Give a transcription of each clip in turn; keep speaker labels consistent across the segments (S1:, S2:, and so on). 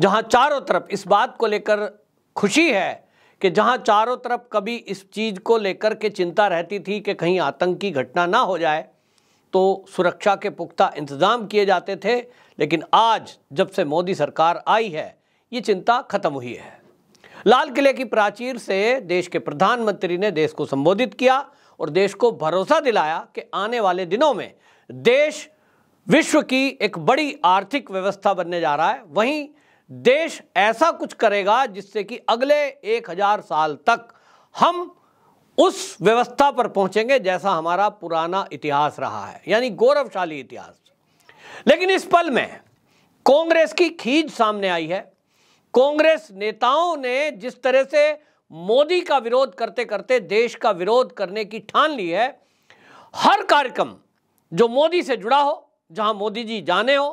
S1: जहां चारों तरफ इस बात को लेकर खुशी है कि जहां चारों तरफ कभी इस चीज़ को लेकर के चिंता रहती थी कि कहीं आतंकी घटना ना हो जाए तो सुरक्षा के पुख्ता इंतज़ाम किए जाते थे लेकिन आज जब से मोदी सरकार आई है ये चिंता खत्म हुई है लाल किले की प्राचीर से देश के प्रधानमंत्री ने देश को संबोधित किया और देश को भरोसा दिलाया कि आने वाले दिनों में देश विश्व की एक बड़ी आर्थिक व्यवस्था बनने जा रहा है वहीं देश ऐसा कुछ करेगा जिससे कि अगले एक हजार साल तक हम उस व्यवस्था पर पहुंचेंगे जैसा हमारा पुराना इतिहास रहा है यानी गौरवशाली इतिहास लेकिन इस पल में कांग्रेस की खींच सामने आई है कांग्रेस नेताओं ने जिस तरह से मोदी का विरोध करते करते देश का विरोध करने की ठान ली है हर कार्यक्रम जो मोदी से जुड़ा हो जहां मोदी जी जाने हो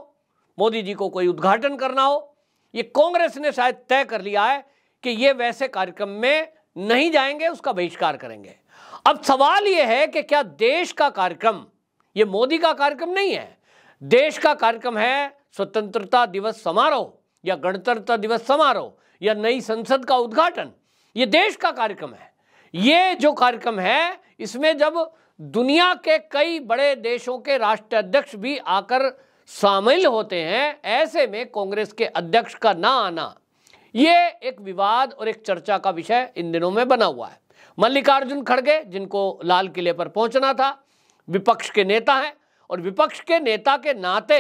S1: मोदी जी को कोई उद्घाटन करना हो ये कांग्रेस ने शायद तय कर लिया है कि ये वैसे कार्यक्रम में नहीं जाएंगे उसका बहिष्कार करेंगे अब सवाल यह है कि क्या देश का कार्यक्रम यह मोदी का कार्यक्रम नहीं है देश का कार्यक्रम है स्वतंत्रता दिवस समारोह या गणतंत्र दिवस समारोह या नई संसद का उद्घाटन यह देश का कार्यक्रम है यह जो कार्यक्रम है इसमें जब दुनिया के कई बड़े देशों के राष्ट्राध्यक्ष भी आकर शामिल होते हैं ऐसे में कांग्रेस के अध्यक्ष का ना आना ये एक विवाद और एक चर्चा का विषय इन दिनों में बना हुआ है मल्लिकार्जुन खड़गे जिनको लाल किले पर पहुंचना था विपक्ष के नेता हैं और विपक्ष के नेता के नाते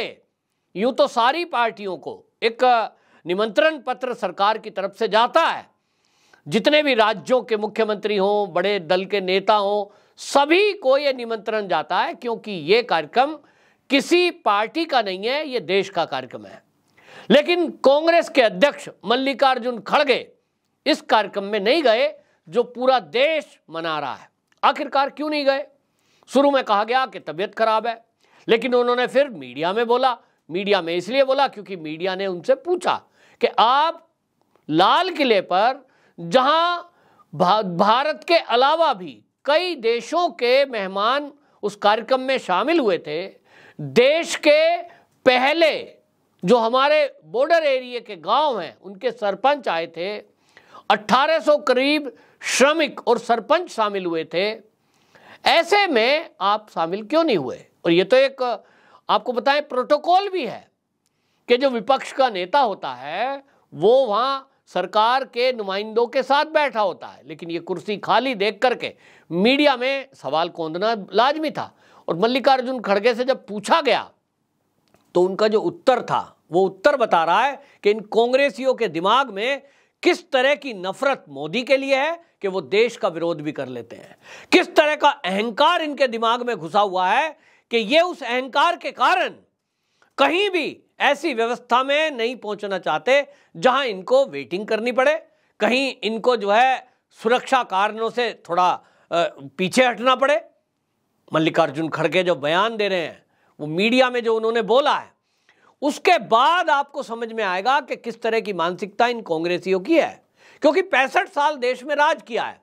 S1: यूं तो सारी पार्टियों को एक निमंत्रण पत्र सरकार की तरफ से जाता है जितने भी राज्यों के मुख्यमंत्री हों बड़े दल के नेता हों सभी को यह निमंत्रण जाता है क्योंकि ये कार्यक्रम किसी पार्टी का नहीं है ये देश का कार्यक्रम है लेकिन कांग्रेस के अध्यक्ष मल्लिकार्जुन खड़गे इस कार्यक्रम में नहीं गए जो पूरा देश मना रहा है आखिरकार क्यों नहीं गए शुरू में कहा गया कि तबियत खराब है लेकिन उन्होंने फिर मीडिया में बोला मीडिया में इसलिए बोला क्योंकि मीडिया ने उनसे पूछा कि आप लाल किले पर जहां भारत के अलावा भी कई देशों के मेहमान उस कार्यक्रम में शामिल हुए थे देश के पहले जो हमारे बॉर्डर एरिया के गांव हैं उनके सरपंच आए थे 1800 करीब श्रमिक और सरपंच शामिल हुए थे ऐसे में आप शामिल क्यों नहीं हुए और ये तो एक आपको बताएं प्रोटोकॉल भी है कि जो विपक्ष का नेता होता है वो वहाँ सरकार के नुमाइंदों के साथ बैठा होता है लेकिन ये कुर्सी खाली देख करके मीडिया में सवाल कोंदना लाजमी था और मल्लिकार्जुन खड़गे से जब पूछा गया तो उनका जो उत्तर था वो उत्तर बता रहा है कि इन कांग्रेसियों के दिमाग में किस तरह की नफरत मोदी के लिए है कि वो देश का विरोध भी कर लेते हैं किस तरह का अहंकार इनके दिमाग में घुसा हुआ है कि ये उस अहंकार के कारण कहीं भी ऐसी व्यवस्था में नहीं पहुंचना चाहते जहां इनको वेटिंग करनी पड़े कहीं इनको जो है सुरक्षा कारणों से थोड़ा पीछे हटना पड़े मल्लिकार्जुन खड़गे जो बयान दे रहे हैं वो मीडिया में जो उन्होंने बोला है उसके बाद आपको समझ में आएगा कि किस तरह की मानसिकता इन कांग्रेसियों की है क्योंकि पैंसठ साल देश में राज किया है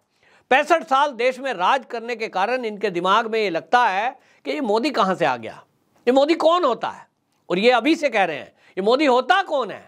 S1: पैंसठ साल देश में राज करने के कारण इनके दिमाग में ये लगता है कि ये मोदी कहाँ से आ गया ये मोदी कौन होता है और ये अभी से कह रहे हैं ये मोदी होता कौन है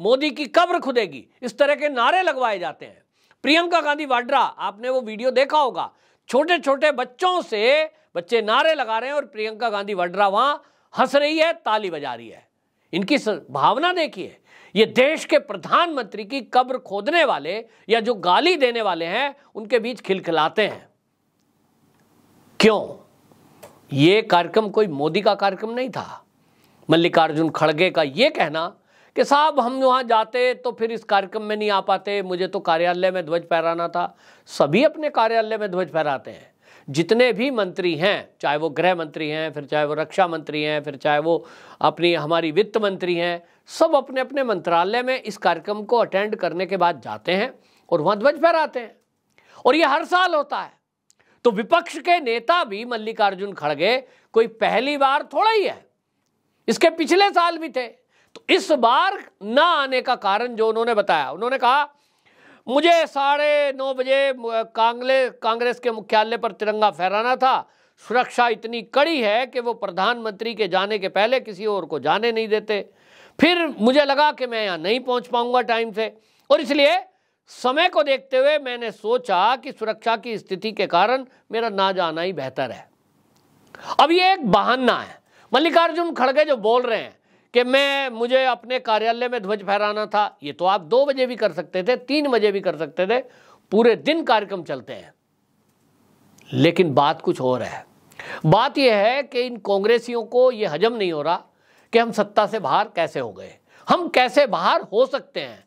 S1: मोदी की कब्र खुदेगी इस तरह के नारे लगवाए जाते हैं प्रियंका गांधी वाड्रा आपने वो वीडियो देखा होगा छोटे छोटे बच्चों से बच्चे नारे लगा रहे हैं और प्रियंका गांधी वड्रा वहां हंस रही है ताली बजा रही है इनकी भावना देखिए ये देश के प्रधानमंत्री की कब्र खोदने वाले या जो गाली देने वाले हैं उनके बीच खिलखिलाते हैं क्यों ये कार्यक्रम कोई मोदी का कार्यक्रम नहीं था मल्लिकार्जुन खड़गे का यह कहना कि साहब हम वहाँ जाते तो फिर इस कार्यक्रम में नहीं आ पाते मुझे तो कार्यालय में ध्वज फहराना था सभी अपने कार्यालय में ध्वज फहराते हैं जितने भी मंत्री हैं चाहे वो गृह मंत्री हैं फिर चाहे वो रक्षा मंत्री हैं फिर चाहे वो अपनी हमारी वित्त मंत्री हैं सब अपने अपने मंत्रालय में इस कार्यक्रम को अटेंड करने के बाद जाते हैं और वहाँ ध्वज फहराते हैं और ये हर साल होता है तो विपक्ष के नेता भी मल्लिकार्जुन खड़गे कोई पहली बार थोड़ा ही है इसके पिछले साल भी थे इस बार ना आने का कारण जो उन्होंने बताया उन्होंने कहा मुझे साढ़े नौ बजे कांग्रेस कांग्रेस के मुख्यालय पर तिरंगा फहराना था सुरक्षा इतनी कड़ी है कि वो प्रधानमंत्री के जाने के पहले किसी और को जाने नहीं देते फिर मुझे लगा कि मैं यहाँ नहीं पहुँच पाऊँगा टाइम से और इसलिए समय को देखते हुए मैंने सोचा कि सुरक्षा की स्थिति के कारण मेरा ना जाना ही बेहतर है अब ये एक बहाना है मल्लिकार्जुन खड़गे जो बोल रहे हैं कि मैं मुझे अपने कार्यालय में ध्वज फहराना था ये तो आप दो बजे भी कर सकते थे तीन बजे भी कर सकते थे पूरे दिन कार्यक्रम चलते हैं लेकिन बात कुछ और है बात यह है कि इन कांग्रेसियों को यह हजम नहीं हो रहा कि हम सत्ता से बाहर कैसे हो गए हम कैसे बाहर हो सकते हैं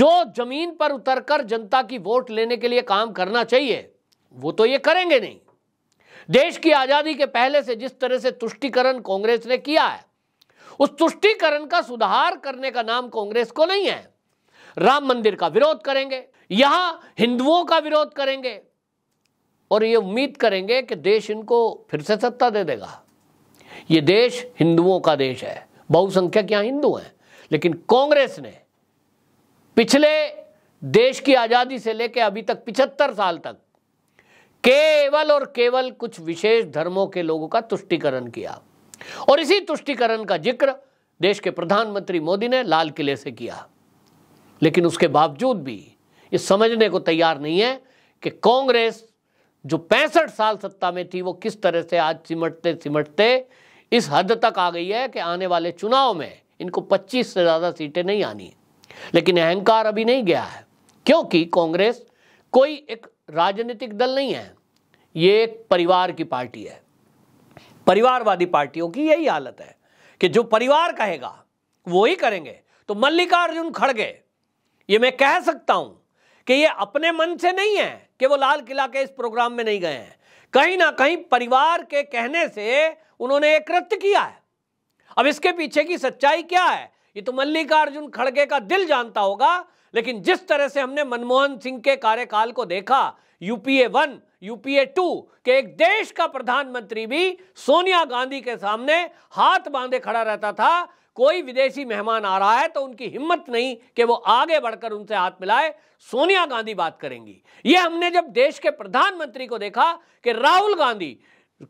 S1: जो जमीन पर उतरकर जनता की वोट लेने के लिए काम करना चाहिए वो तो ये करेंगे नहीं देश की आज़ादी के पहले से जिस तरह से तुष्टिकरण कांग्रेस ने किया है उस तुष्टिकरण का सुधार करने का नाम कांग्रेस को नहीं है राम मंदिर का विरोध करेंगे यहां हिंदुओं का विरोध करेंगे और ये उम्मीद करेंगे कि देश इनको फिर से सत्ता दे देगा ये देश हिंदुओं का देश है बहुसंख्यक यहां हिंदू हैं लेकिन कांग्रेस ने पिछले देश की आजादी से लेकर अभी तक पिछहत्तर साल तक केवल और केवल कुछ विशेष धर्मों के लोगों का तुष्टिकरण किया और इसी तुष्टिकरण का जिक्र देश के प्रधानमंत्री मोदी ने लाल किले से किया लेकिन उसके बावजूद भी ये समझने को तैयार नहीं है कि कांग्रेस जो पैंसठ साल सत्ता में थी वो किस तरह से आज सिमटते सिमटते इस हद तक आ गई है कि आने वाले चुनाव में इनको 25 से ज़्यादा सीटें नहीं आनी लेकिन अहंकार अभी नहीं गया है क्योंकि कांग्रेस कोई एक राजनीतिक दल नहीं है ये एक परिवार की पार्टी है परिवारवादी पार्टियों की यही हालत है कि जो परिवार कहेगा वो ही करेंगे तो मल्लिकार्जुन खड़गे ये मैं कह सकता हूं कि ये अपने मन से नहीं है कि वो लाल किला के इस प्रोग्राम में नहीं गए हैं कहीं ना कहीं परिवार के कहने से उन्होंने एक कृत्य किया है अब इसके पीछे की सच्चाई क्या है ये तो मल्लिकार्जुन खड़गे का दिल जानता होगा लेकिन जिस तरह से हमने मनमोहन सिंह के कार्यकाल को देखा यूपीए वन यूपीए टू के एक देश का प्रधानमंत्री भी सोनिया गांधी के सामने हाथ बांधे खड़ा रहता था कोई विदेशी मेहमान आ रहा है तो उनकी हिम्मत नहीं कि वो आगे बढ़कर उनसे हाथ मिलाए सोनिया गांधी बात करेंगी ये हमने जब देश के प्रधानमंत्री को देखा कि राहुल गांधी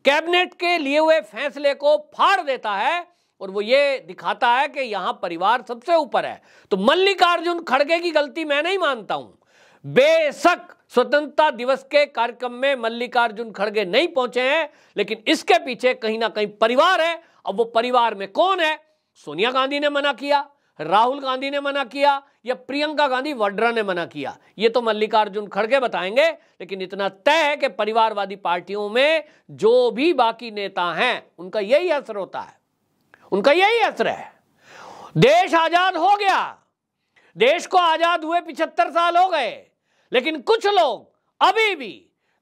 S1: कैबिनेट के लिए हुए फैसले को फाड़ देता है और वो ये दिखाता है कि यहां परिवार सबसे ऊपर है तो मल्लिकार्जुन खड़गे की गलती मैं नहीं मानता हूं बेशक स्वतंत्रता दिवस के कार्यक्रम में मल्लिकार्जुन खड़गे नहीं पहुंचे हैं लेकिन इसके पीछे कहीं ना कहीं परिवार है अब वो परिवार में कौन है सोनिया गांधी ने मना किया राहुल गांधी ने मना किया या प्रियंका गांधी वड्रा ने मना किया ये तो मल्लिकार्जुन खड़गे बताएंगे लेकिन इतना तय है कि परिवारवादी पार्टियों में जो भी बाकी नेता हैं उनका यही असर होता है उनका यही असर है देश आजाद हो गया देश को आजाद हुए पिछहत्तर साल हो गए लेकिन कुछ लोग अभी भी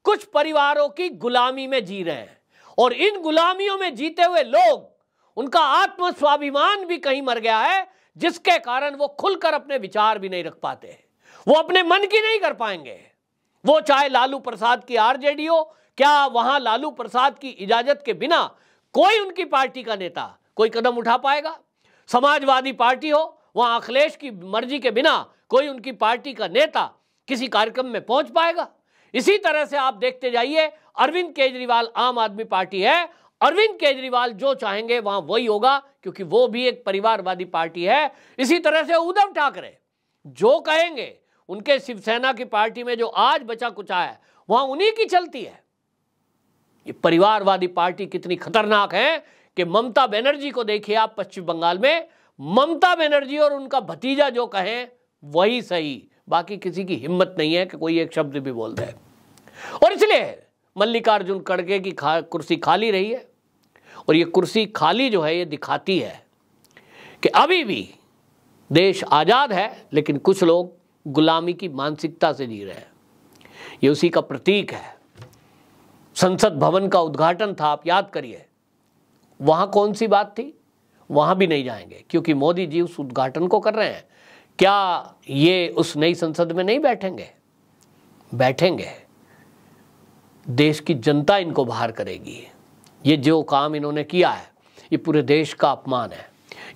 S1: कुछ परिवारों की गुलामी में जी रहे हैं और इन गुलामियों में जीते हुए लोग उनका आत्म स्वाभिमान भी कहीं मर गया है जिसके कारण वो खुलकर अपने विचार भी नहीं रख पाते वो अपने मन की नहीं कर पाएंगे वो चाहे लालू प्रसाद की आरजेडी हो क्या वहां लालू प्रसाद की इजाजत के बिना कोई उनकी पार्टी का नेता कोई कदम उठा पाएगा समाजवादी पार्टी हो वहां अखिलेश की मर्जी के बिना कोई उनकी पार्टी का नेता किसी कार्यक्रम में पहुंच पाएगा इसी तरह से आप देखते जाइए अरविंद केजरीवाल आम आदमी पार्टी है अरविंद केजरीवाल जो चाहेंगे वहां वही होगा क्योंकि वो भी एक परिवारवादी पार्टी है इसी तरह से उद्धव ठाकरे जो कहेंगे उनके शिवसेना की पार्टी में जो आज बचा कुचा है वहां उन्हीं की चलती है ये परिवारवादी पार्टी कितनी खतरनाक है कि ममता बनर्जी को देखिए आप पश्चिम बंगाल में ममता बनर्जी और उनका भतीजा जो कहें वही सही बाकी किसी की हिम्मत नहीं है कि कोई एक शब्द भी बोल दे और इसलिए मल्लिकार्जुन खड़गे की खा कुर्सी खाली रही है और ये कुर्सी खाली जो है ये दिखाती है कि अभी भी देश आज़ाद है लेकिन कुछ लोग गुलामी की मानसिकता से जी रहे हैं ये उसी का प्रतीक है संसद भवन का उद्घाटन था आप याद करिए वहां कौन सी बात थी वहां भी नहीं जाएंगे क्योंकि मोदी जी उस उद्घाटन को कर रहे हैं क्या ये उस नई संसद में नहीं बैठेंगे बैठेंगे देश की जनता इनको बाहर करेगी ये जो काम इन्होंने किया है ये पूरे देश का अपमान है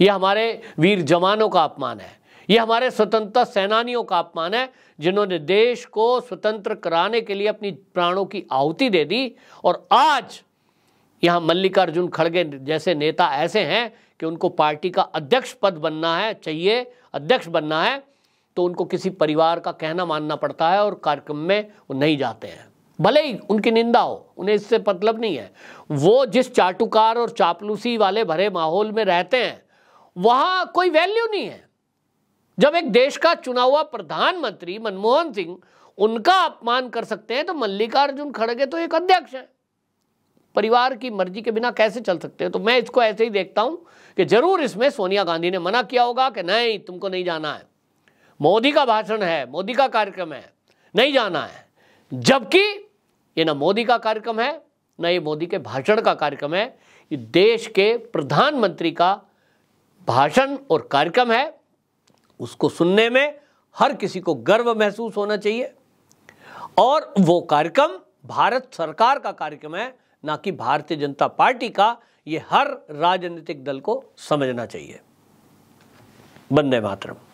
S1: ये हमारे वीर जवानों का अपमान है ये हमारे स्वतंत्रता सेनानियों का अपमान है जिन्होंने देश को स्वतंत्र कराने के लिए अपनी प्राणों की आहुति दे दी और आज यहाँ मल्लिकार्जुन खड़गे जैसे नेता ऐसे हैं कि उनको पार्टी का अध्यक्ष पद बनना है चाहिए अध्यक्ष बनना है तो उनको किसी परिवार का कहना मानना पड़ता है और कार्यक्रम में वो नहीं जाते हैं भले ही उनकी निंदा हो उन्हें इससे मतलब नहीं है वो जिस चाटुकार और चापलूसी वाले भरे माहौल में रहते हैं वहाँ कोई वैल्यू नहीं है जब एक देश का चुना हुआ प्रधानमंत्री मनमोहन सिंह उनका अपमान कर सकते हैं तो मल्लिकार्जुन खड़गे तो एक अध्यक्ष है परिवार की मर्जी के बिना कैसे चल सकते हैं तो मैं इसको ऐसे ही देखता हूं कि जरूर इसमें सोनिया गांधी ने मना किया होगा कि नहीं तुमको नहीं जाना है मोदी का भाषण है मोदी का कार्यक्रम है नहीं जाना है जबकि ये ना मोदी का कार्यक्रम है न ये मोदी के भाषण का कार्यक्रम है ये देश के प्रधानमंत्री का भाषण और कार्यक्रम है उसको सुनने में हर किसी को गर्व महसूस होना चाहिए और वो कार्यक्रम भारत सरकार का कार्यक्रम है ना कि भारतीय जनता पार्टी का ये हर राजनीतिक दल को समझना चाहिए बंदे मातरम